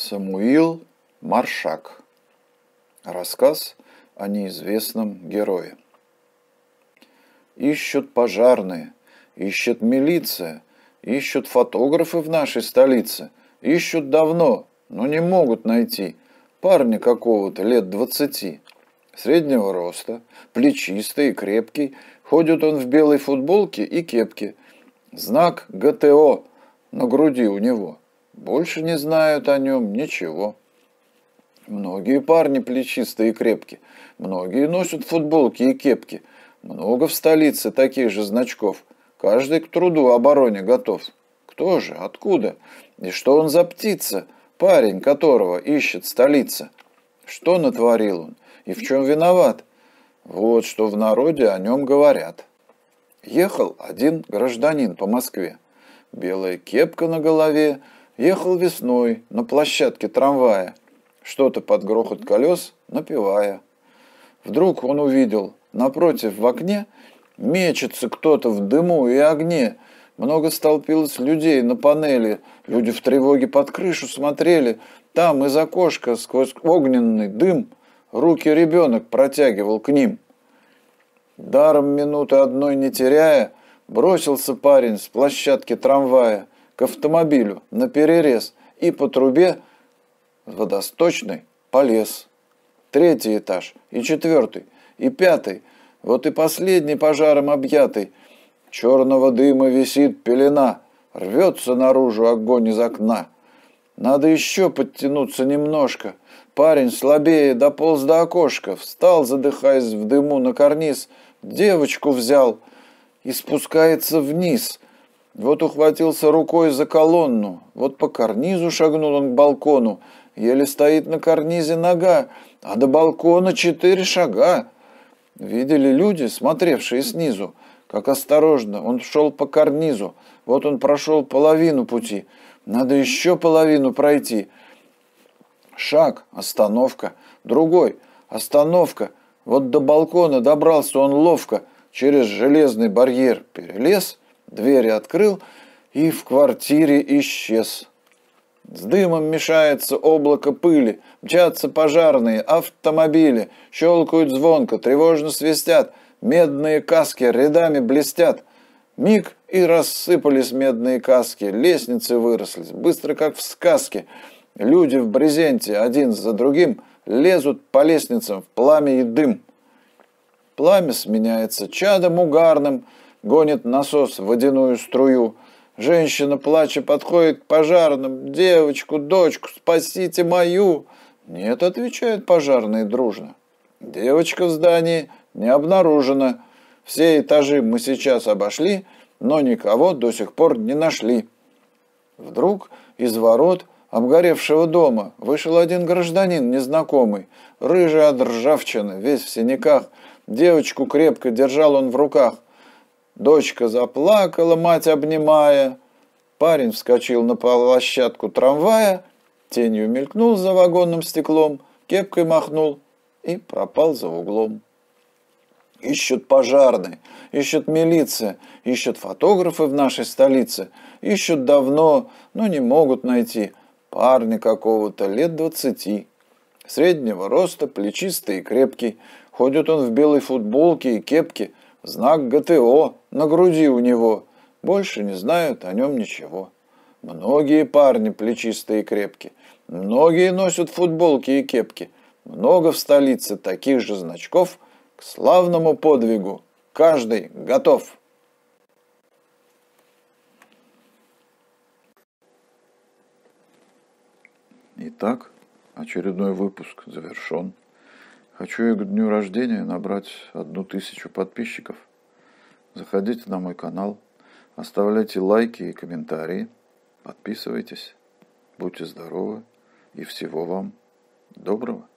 Самуил Маршак. Рассказ о неизвестном герое. Ищут пожарные, ищет милиция, ищут фотографы в нашей столице, ищут давно, но не могут найти парня какого-то лет двадцати, среднего роста, плечистый и крепкий, ходит он в белой футболке и кепке, знак ГТО на груди у него – больше не знают о нем ничего. Многие парни плечистые и крепкие, многие носят футболки и кепки. Много в столице таких же значков. Каждый к труду обороне готов. Кто же? Откуда? И что он за птица, парень которого ищет столица? Что натворил он? И в чем виноват? Вот что в народе о нем говорят. Ехал один гражданин по Москве. Белая кепка на голове – Ехал весной на площадке трамвая, что-то под грохот колес напевая. Вдруг он увидел, напротив в окне мечется кто-то в дыму и огне. Много столпилось людей на панели, люди в тревоге под крышу смотрели. Там из окошка сквозь огненный дым руки ребенок протягивал к ним. Даром минуты одной не теряя, бросился парень с площадки трамвая – к автомобилю на перерез и по трубе водосточной полез. Третий этаж и четвертый, и пятый, вот и последний пожаром объятый. Черного дыма висит пелена, рвется наружу огонь из окна. Надо еще подтянуться немножко. Парень слабее дополз до окошка, встал, задыхаясь в дыму на карниз, девочку взял и спускается вниз — вот ухватился рукой за колонну, вот по карнизу шагнул он к балкону, еле стоит на карнизе нога, а до балкона четыре шага. Видели люди, смотревшие снизу, как осторожно он шел по карнизу, вот он прошел половину пути, надо еще половину пройти. Шаг, остановка, другой, остановка, вот до балкона добрался он ловко, через железный барьер перелез – двери открыл и в квартире исчез. С дымом мешается облако пыли, мчатся пожарные, автомобили, щелкают звонко, тревожно свистят, медные каски рядами блестят. Миг и рассыпались медные каски, лестницы выросли, быстро как в сказке. Люди в брезенте один за другим лезут по лестницам в пламя и дым. Пламя сменяется чадом угарным, гонит насос в водяную струю. Женщина, плача, подходит к пожарным. «Девочку, дочку, спасите мою!» «Нет», — отвечают пожарные дружно. «Девочка в здании не обнаружена. Все этажи мы сейчас обошли, но никого до сих пор не нашли». Вдруг из ворот обгоревшего дома вышел один гражданин незнакомый, рыжий от ржавчины, весь в синяках. Девочку крепко держал он в руках. Дочка заплакала, мать обнимая. Парень вскочил на площадку трамвая, тенью мелькнул за вагонным стеклом, кепкой махнул и пропал за углом. Ищут пожарные, ищут милиция, ищут фотографы в нашей столице, ищут давно, но не могут найти парня какого-то лет двадцати. Среднего роста, плечистый и крепкий. Ходит он в белой футболке и кепке, Знак ГТО на груди у него. Больше не знают о нем ничего. Многие парни плечистые и крепкие. Многие носят футболки и кепки. Много в столице таких же значков к славному подвигу. Каждый готов. Итак, очередной выпуск завершен. Хочу я к дню рождения набрать одну тысячу подписчиков. Заходите на мой канал, оставляйте лайки и комментарии, подписывайтесь, будьте здоровы и всего вам доброго.